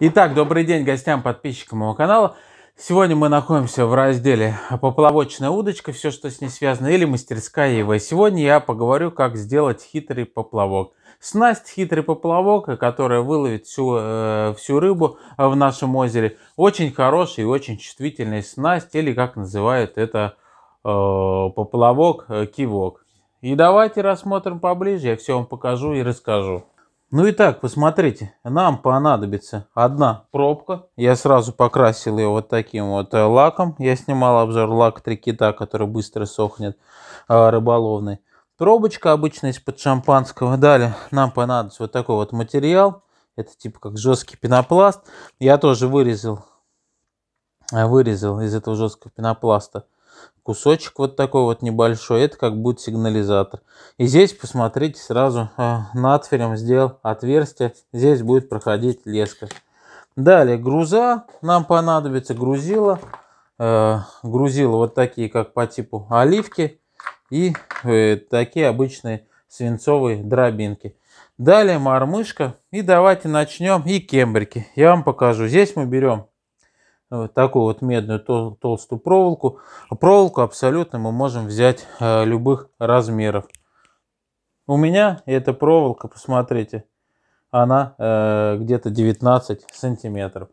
Итак, добрый день гостям, подписчикам моего канала. Сегодня мы находимся в разделе «Поплавочная удочка», все, что с ней связано, или «Мастерская его». Сегодня я поговорю, как сделать хитрый поплавок. Снасть хитрый поплавок, которая выловит всю, э, всю рыбу в нашем озере, очень хорошая и очень чувствительная снасть, или как называют это э, поплавок, э, кивок. И давайте рассмотрим поближе, я все вам покажу и расскажу. Ну и так, посмотрите, нам понадобится одна пробка. Я сразу покрасил ее вот таким вот э, лаком. Я снимал обзор лак три кита, который быстро сохнет, э, рыболовный. Пробочка обычно из-под шампанского. Далее нам понадобится вот такой вот материал. Это типа как жесткий пенопласт. Я тоже вырезал, э, вырезал из этого жесткого пенопласта кусочек вот такой вот небольшой, это как будет сигнализатор. И здесь, посмотрите, сразу э, надфилем сделал отверстие, здесь будет проходить леска. Далее груза нам понадобится, грузила, э, грузила вот такие, как по типу оливки и э, такие обычные свинцовые дробинки. Далее мормышка и давайте начнем и кембрики. Я вам покажу. Здесь мы берем такую вот медную толстую проволоку. Проволоку абсолютно мы можем взять э, любых размеров. У меня эта проволока, посмотрите, она э, где-то 19 сантиметров.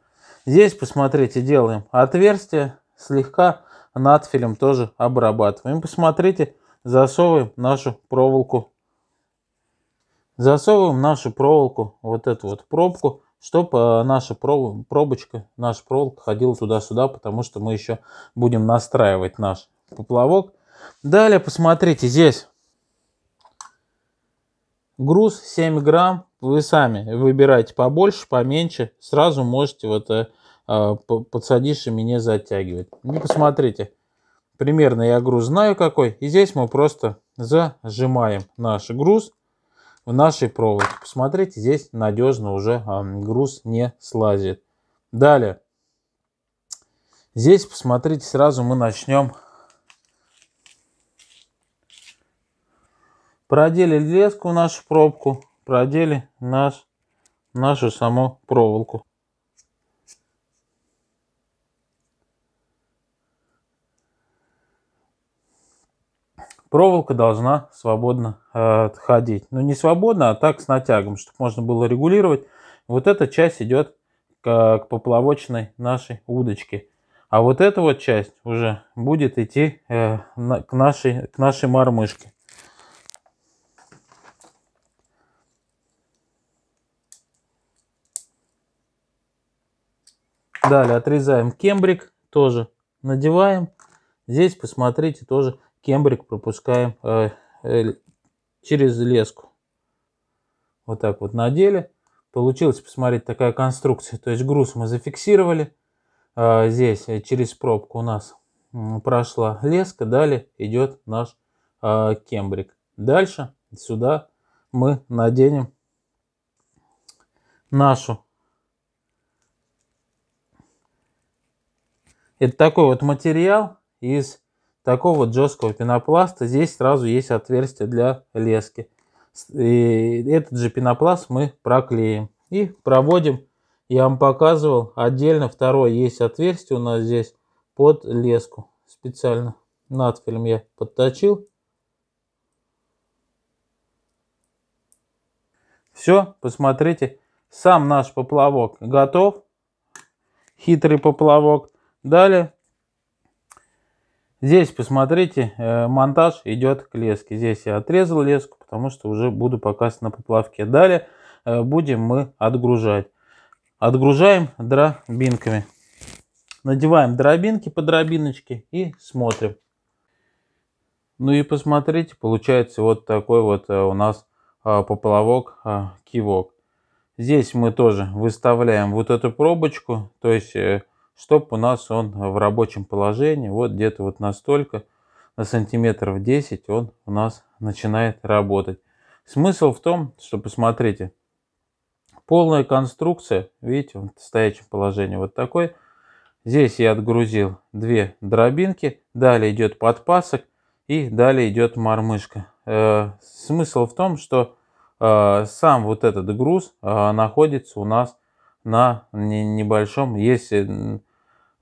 Здесь, посмотрите, делаем отверстие, слегка надфилем тоже обрабатываем. Посмотрите, засовываем нашу проволоку. Засовываем нашу проволоку, вот эту вот пробку чтобы э, наша пробочка, наш проволок ходила туда-сюда, потому что мы еще будем настраивать наш поплавок. Далее посмотрите здесь. Груз 7 грамм. Вы сами выбираете побольше, поменьше. Сразу можете вот э, э, подсадишь и меня затягивать. Ну, посмотрите. Примерно я груз знаю какой. И здесь мы просто зажимаем наш груз в нашей проволоке. Посмотрите, здесь надежно уже а, груз не слазит. Далее. Здесь, посмотрите, сразу мы начнем. Продели леску нашу пробку, продели наш, нашу саму проволоку. проволока должна свободно э, ходить. Ну, не свободно, а так с натягом, чтобы можно было регулировать. Вот эта часть идет к, к поплавочной нашей удочке. А вот эта вот часть уже будет идти э, на, к, нашей, к нашей мормышке. Далее отрезаем кембрик, тоже надеваем. Здесь, посмотрите, тоже кембрик пропускаем э, э, через леску. Вот так вот надели. Получилось, посмотреть, такая конструкция. То есть груз мы зафиксировали. А, э, здесь через пробку у нас прошла леска. Далее идет наш э, кембрик. Дальше сюда мы наденем нашу. Это такой вот материал из такого вот жесткого пенопласта здесь сразу есть отверстие для лески. И этот же пенопласт мы проклеим и проводим. Я вам показывал отдельно, второе есть отверстие у нас здесь под леску. Специально надфилем я подточил. Все, посмотрите, сам наш поплавок готов. Хитрый поплавок. Далее Здесь, посмотрите, э, монтаж идет к леске. Здесь я отрезал леску, потому что уже буду показывать на поплавке. Далее э, будем мы отгружать. Отгружаем дробинками. Надеваем дробинки по дробиночке и смотрим. Ну и посмотрите, получается вот такой вот э, у нас поплавок кивок. Здесь мы тоже выставляем вот эту пробочку, то есть чтобы у нас он в рабочем положении, вот где-то вот настолько, на сантиметров 10 он у нас начинает работать. Смысл в том, что посмотрите, полная конструкция, видите, в стоячем положении вот такой. Здесь я отгрузил две дробинки, далее идет подпасок и далее идет мормышка. Э, смысл в том, что э, сам вот этот груз э, находится у нас на небольшом, если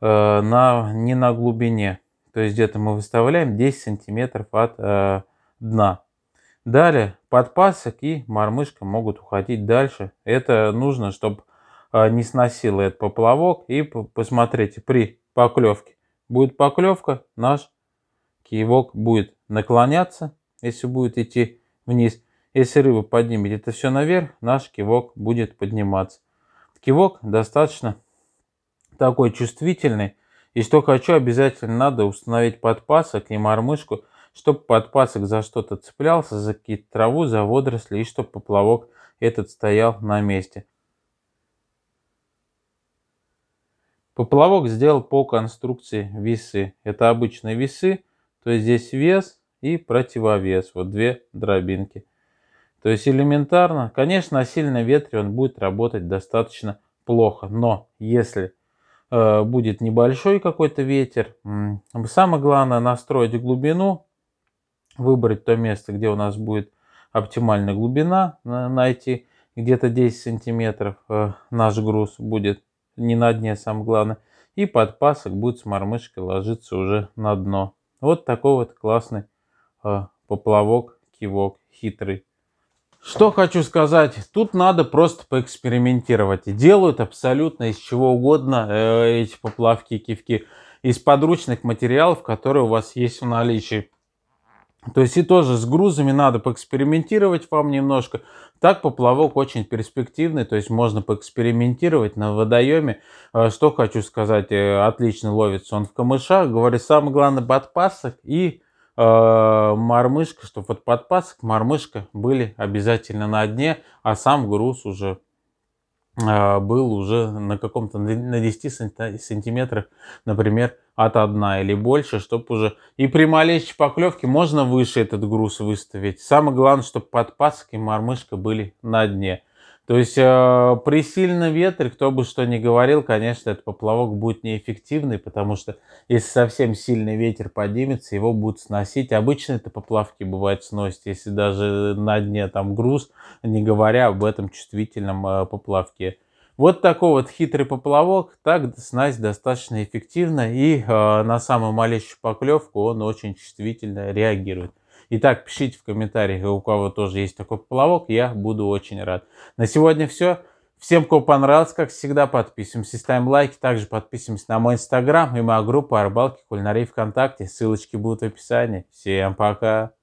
Э, на, не на глубине. То есть где-то мы выставляем 10 сантиметров от э, дна. Далее подпасок и мормышка могут уходить дальше. Это нужно, чтобы э, не сносило этот поплавок. И посмотрите, при поклевке будет поклевка, наш киевок будет наклоняться, если будет идти вниз. Если рыба поднимет это все наверх, наш кивок будет подниматься. Кивок достаточно такой чувствительный. и что хочу, обязательно надо установить подпасок и мормышку, чтобы подпасок за что-то цеплялся, за какие-то траву, за водоросли, и чтобы поплавок этот стоял на месте. Поплавок сделал по конструкции весы. Это обычные весы, то есть здесь вес и противовес, вот две дробинки. То есть элементарно, конечно, на сильной ветре он будет работать достаточно плохо, но если Э, будет небольшой какой-то ветер. Самое главное настроить глубину, выбрать то место, где у нас будет оптимальная глубина, найти где-то 10 сантиметров э, наш груз будет не на дне, самое главное. И подпасок будет с мормышкой ложиться уже на дно. Вот такой вот классный э, поплавок, кивок, хитрый. Что хочу сказать, тут надо просто поэкспериментировать. Делают абсолютно из чего угодно э, эти поплавки, кивки, из подручных материалов, которые у вас есть в наличии. То есть и тоже с грузами надо поэкспериментировать вам немножко. Так поплавок очень перспективный, то есть можно поэкспериментировать на водоеме. Э, что хочу сказать, э, отлично ловится он в камышах. Говорю, самое главное подпасок и Э, мормышка, чтобы вот подпасок, мормышка были обязательно на дне, а сам груз уже э, был уже на каком-то на 10 сантиметрах, например, от дна или больше, чтобы уже и при малейшей поклевке можно выше этот груз выставить. Самое главное, чтобы подпасок и мормышка были на дне. То есть э, при сильном ветре, кто бы что ни говорил, конечно, этот поплавок будет неэффективный, потому что если совсем сильный ветер поднимется, его будут сносить. Обычно это поплавки бывает сносить, если даже на дне там груз, не говоря об этом чувствительном э, поплавке. Вот такой вот хитрый поплавок, так снасть достаточно эффективна и э, на самую малейшую поклевку он очень чувствительно реагирует. Итак, пишите в комментариях, у кого тоже есть такой поплавок, я буду очень рад. На сегодня все. Всем, кому понравилось, как всегда, подписываемся, ставим лайки, также подписываемся на мой инстаграм и мою группу «Арбалки рыбалке, кулинарии ВКонтакте. Ссылочки будут в описании. Всем пока!